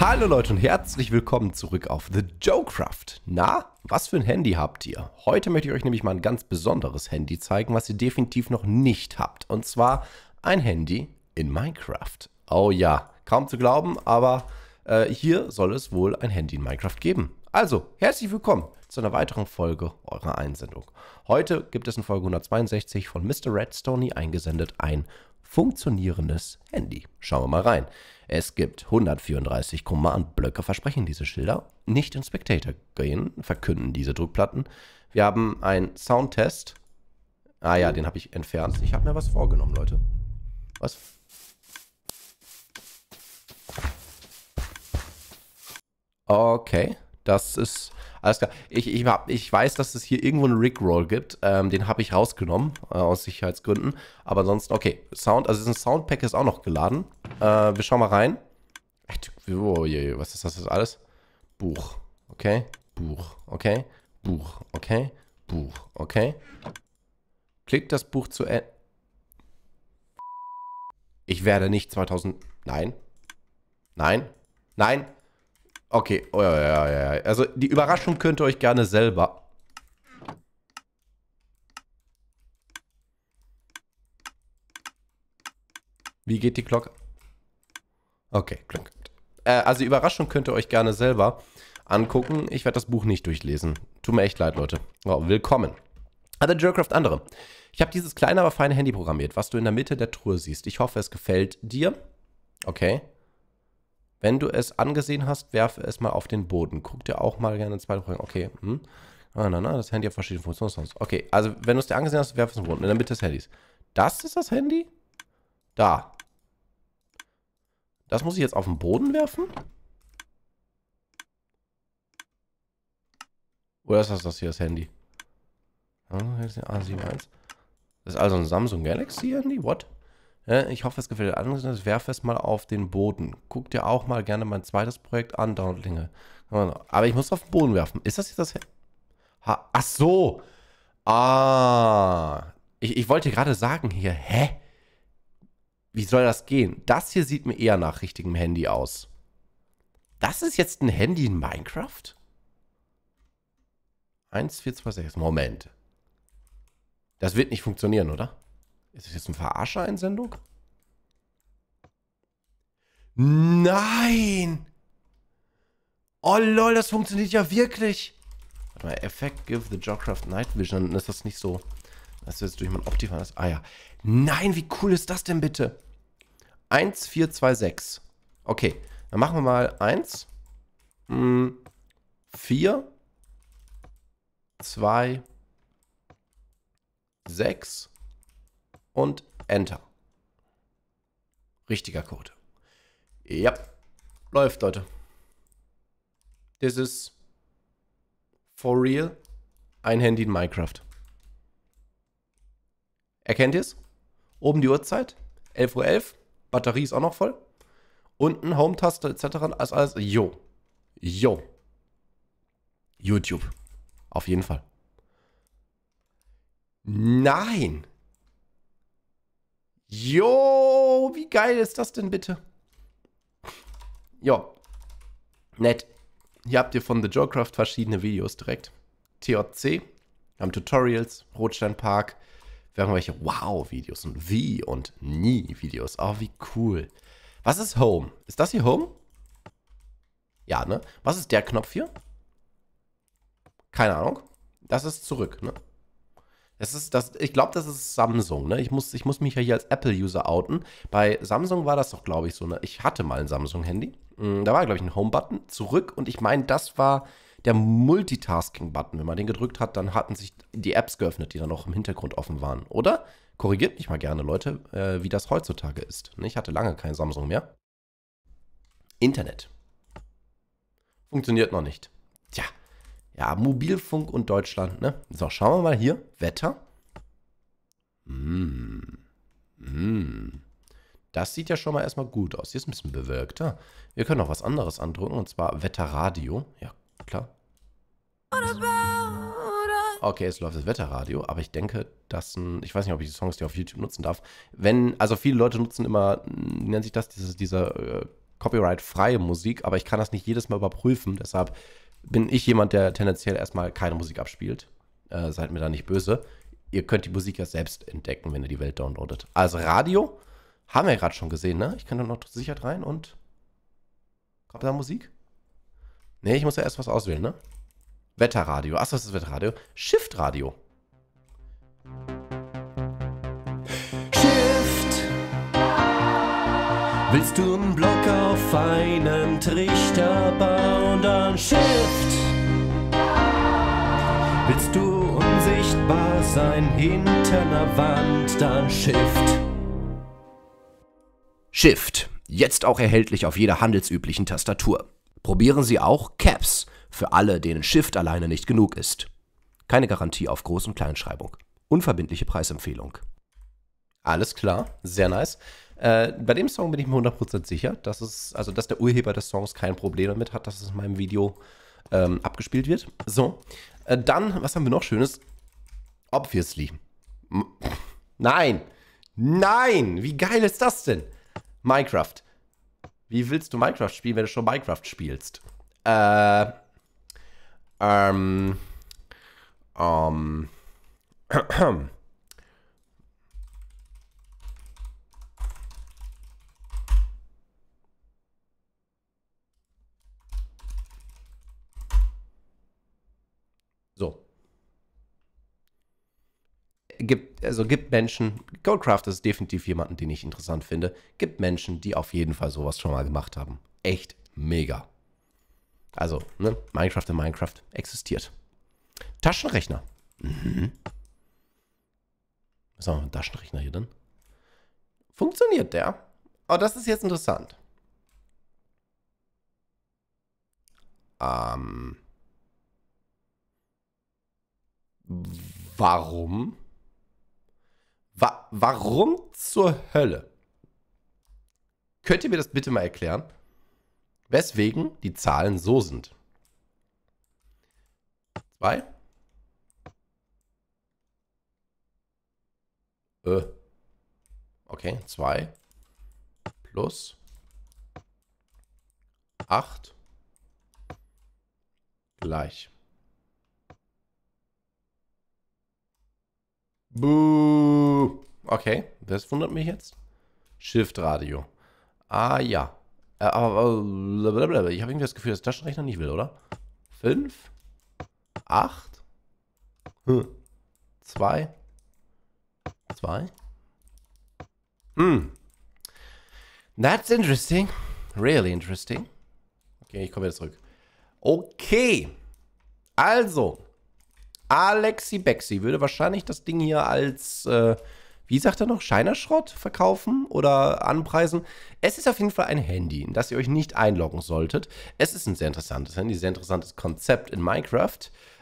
Hallo Leute und herzlich willkommen zurück auf The Joecraft. Na, was für ein Handy habt ihr? Heute möchte ich euch nämlich mal ein ganz besonderes Handy zeigen, was ihr definitiv noch nicht habt. Und zwar ein Handy in Minecraft. Oh ja, kaum zu glauben, aber äh, hier soll es wohl ein Handy in Minecraft geben. Also, herzlich willkommen zu einer weiteren Folge eurer Einsendung. Heute gibt es in Folge 162 von Mr. Redstony eingesendet ein funktionierendes Handy. Schauen wir mal rein. Es gibt 134 Command-Blöcke, versprechen diese Schilder. Nicht in Spectator gehen, verkünden diese Druckplatten. Wir haben einen Soundtest. Ah ja, den habe ich entfernt. Ich habe mir was vorgenommen, Leute. Was Okay. Das ist alles klar. Ich, ich, ich weiß, dass es hier irgendwo einen Rickroll gibt. Ähm, den habe ich rausgenommen, äh, aus Sicherheitsgründen. Aber ansonsten, okay. Sound, also ein Soundpack ist auch noch geladen. Äh, wir schauen mal rein. Oh, je, was ist das jetzt alles? Buch. Okay. Buch. Okay. Buch. Okay. Buch. Okay. Klickt das Buch zu Ende. Ich werde nicht 2000... Nein. Nein. Nein. Okay, oh, ja, ja, ja, Also die Überraschung könnt ihr euch gerne selber. Wie geht die Glocke? Okay, Glück. Äh, also die Überraschung könnt ihr euch gerne selber angucken. Ich werde das Buch nicht durchlesen. Tut mir echt leid, Leute. Oh, willkommen. Hat Jurcraft andere. Ich habe dieses kleine, aber feine Handy programmiert, was du in der Mitte der Truhe siehst. Ich hoffe, es gefällt dir. Okay. Wenn du es angesehen hast, werfe es mal auf den Boden. Guck dir auch mal gerne zwei Folgen. Okay. Hm. Ah, na, na, das Handy hat verschiedene Funktionen. Okay, also wenn du es dir angesehen hast, werfe es auf den Boden. In der Mitte des Handys. Das ist das Handy? Da. Das muss ich jetzt auf den Boden werfen? Oder ist das das hier, das Handy? A71. Ah, das ist also ein Samsung Galaxy Handy? What? Ich hoffe, es gefällt dir anderen. Werfe es mal auf den Boden. Guck dir auch mal gerne mein zweites Projekt an, Downlinge. Aber ich muss auf den Boden werfen. Ist das jetzt das? Ha Ach so. Ah. Ich, ich wollte gerade sagen hier, hä? Wie soll das gehen? Das hier sieht mir eher nach richtigem Handy aus. Das ist jetzt ein Handy in Minecraft? 1426. Moment. Das wird nicht funktionieren, oder? Ist das jetzt ein Verarscher einsendung Nein! Oh lol, das funktioniert ja wirklich. Warte mal, Effect give the Jogcraft Night Vision. Dann ist das nicht so, dass du jetzt durch mein Optifan ist. Ah ja. Nein, wie cool ist das denn bitte? 1, 4, 2, 6. Okay, dann machen wir mal 1, 4, 2, 6, und Enter. Richtiger Code. Ja, läuft, Leute. Das ist for real ein Handy in Minecraft. Erkennt ihr es? Oben die Uhrzeit, 11.11 Uhr, .11. Batterie ist auch noch voll. Unten Home-Taste etc. Alles, alles. Jo. Jo. YouTube. Auf jeden Fall. Nein. Jo, wie geil ist das denn bitte? Jo. Nett. Hier habt ihr von The Jawcraft verschiedene Videos direkt. TOC, haben Tutorials, Rotsteinpark, wir haben welche Wow-Videos und Wie und Nie-Videos. Oh, wie cool. Was ist Home? Ist das hier Home? Ja, ne? Was ist der Knopf hier? Keine Ahnung. Das ist zurück, ne? Es ist das, ich glaube, das ist Samsung. Ne? Ich, muss, ich muss mich ja hier als Apple-User outen. Bei Samsung war das doch, glaube ich, so. Ne? Ich hatte mal ein Samsung-Handy. Hm, da war, glaube ich, ein Home-Button zurück. Und ich meine, das war der Multitasking-Button. Wenn man den gedrückt hat, dann hatten sich die Apps geöffnet, die dann auch im Hintergrund offen waren. Oder? Korrigiert mich mal gerne, Leute, äh, wie das heutzutage ist. Ne? Ich hatte lange kein Samsung mehr. Internet. Funktioniert noch nicht. Tja, ja, Mobilfunk und Deutschland, ne? So, schauen wir mal hier. Wetter. Mm. Mm. Das sieht ja schon mal erstmal gut aus. Hier ist ein bisschen bewölkter. Wir können noch was anderes andrücken, und zwar Wetterradio. Ja, klar. Okay, es läuft das Wetterradio, aber ich denke, dass ein, ich weiß nicht, ob ich die Songs, die auf YouTube nutzen darf. Wenn, also viele Leute nutzen immer, mm, wie nennt sich das, dieses, diese äh, Copyright-freie Musik, aber ich kann das nicht jedes Mal überprüfen, deshalb bin ich jemand, der tendenziell erstmal keine Musik abspielt. Äh, seid mir da nicht böse. Ihr könnt die Musik ja selbst entdecken, wenn ihr die Welt downloadet. Also Radio haben wir ja gerade schon gesehen, ne? Ich kann da noch sichert rein und Kommt da Musik? Ne, ich muss ja erst was auswählen, ne? Wetterradio. Achso, das ist Wetterradio. Shiftradio. radio Willst du einen Block auf einen Trichter bauen, dann shift. Willst du unsichtbar sein hinter einer Wand, dann shift. Shift, jetzt auch erhältlich auf jeder handelsüblichen Tastatur. Probieren Sie auch Caps für alle, denen Shift alleine nicht genug ist. Keine Garantie auf Groß- und Kleinschreibung. Unverbindliche Preisempfehlung. Alles klar, sehr nice. Äh, bei dem Song bin ich mir 100% sicher, dass es, also dass der Urheber des Songs kein Problem damit hat, dass es in meinem Video ähm, abgespielt wird. So, äh, dann, was haben wir noch Schönes? Obviously. M Nein! Nein! Wie geil ist das denn? Minecraft. Wie willst du Minecraft spielen, wenn du schon Minecraft spielst? Äh. Ähm. Ähm. ähm gibt, also gibt Menschen, Goldcraft ist definitiv jemanden, den ich interessant finde, gibt Menschen, die auf jeden Fall sowas schon mal gemacht haben. Echt mega. Also, ne, Minecraft in Minecraft existiert. Taschenrechner. Mhm. Was haben wir mit Taschenrechner hier denn? Funktioniert der? Oh, das ist jetzt interessant. Ähm. Warum? Wa warum zur Hölle? Könnt ihr mir das bitte mal erklären? Weswegen die Zahlen so sind? Zwei. Äh. Okay, zwei. Plus. Acht. Gleich. Buh. Okay, das wundert mich jetzt. Shift-Radio. Ah ja. Äh, aber blablabla. ich habe irgendwie das Gefühl, dass Taschenrechner nicht will, oder? 5, 8, 2, 2. Hm. That's interesting. Really interesting. Okay, ich komme wieder zurück. Okay. Also, Alexi Bexi würde wahrscheinlich das Ding hier als, äh, wie sagt er noch, Scheinerschrott verkaufen oder anpreisen. Es ist auf jeden Fall ein Handy, in das ihr euch nicht einloggen solltet. Es ist ein sehr interessantes Handy, sehr interessantes Konzept in Minecraft.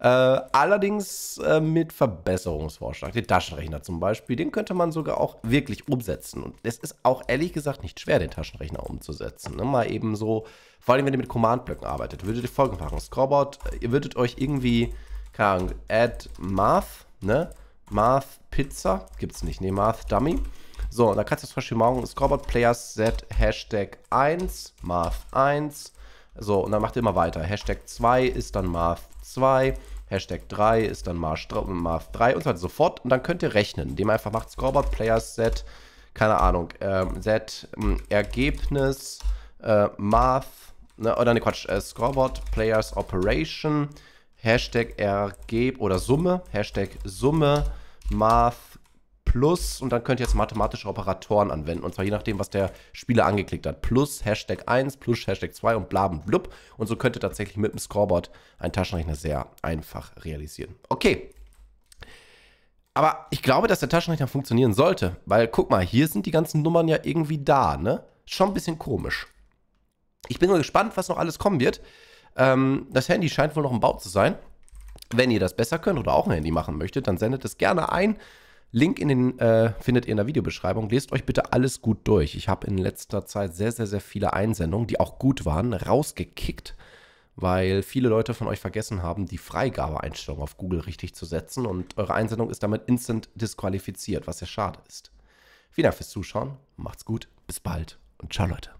Äh, allerdings äh, mit Verbesserungsvorschlag. Den Taschenrechner zum Beispiel, den könnte man sogar auch wirklich umsetzen. Und es ist auch ehrlich gesagt nicht schwer, den Taschenrechner umzusetzen. Ne? Mal eben so, vor allem wenn ihr mit Command-Blöcken arbeitet, würdet ihr folgendes machen. Scoreboard, ihr würdet euch irgendwie keine Ahnung, add Math, ne? Math Pizza, gibt's nicht, ne? Math Dummy. So, und da kannst du zum Beispiel morgen Scoreboard Players Set Hashtag 1, Math 1. So, und dann macht ihr immer weiter. Hashtag 2 ist dann Math 2. Hashtag 3 ist dann Math 3 und so weiter sofort. Und dann könnt ihr rechnen, indem ihr einfach macht Scoreboard Players Set, keine Ahnung, ähm, Set ähm, Ergebnis, äh, Math, ne, oder ne Quatsch, äh, Scoreboard Players Operation, Hashtag Ergeb oder Summe, Hashtag Summe, Math plus und dann könnt ihr jetzt mathematische Operatoren anwenden und zwar je nachdem, was der Spieler angeklickt hat. Plus Hashtag 1, plus Hashtag 2 und bla Und so könnt ihr tatsächlich mit dem Scoreboard einen Taschenrechner sehr einfach realisieren. Okay. Aber ich glaube, dass der Taschenrechner funktionieren sollte, weil guck mal, hier sind die ganzen Nummern ja irgendwie da, ne? Schon ein bisschen komisch. Ich bin mal gespannt, was noch alles kommen wird. Ähm, das Handy scheint wohl noch im Bau zu sein. Wenn ihr das besser könnt oder auch ein Handy machen möchtet, dann sendet es gerne ein. Link in den äh, findet ihr in der Videobeschreibung. Lest euch bitte alles gut durch. Ich habe in letzter Zeit sehr, sehr, sehr viele Einsendungen, die auch gut waren, rausgekickt, weil viele Leute von euch vergessen haben, die Freigabeeinstellung auf Google richtig zu setzen und eure Einsendung ist damit instant disqualifiziert, was ja schade ist. Vielen Dank fürs Zuschauen, macht's gut, bis bald und ciao Leute.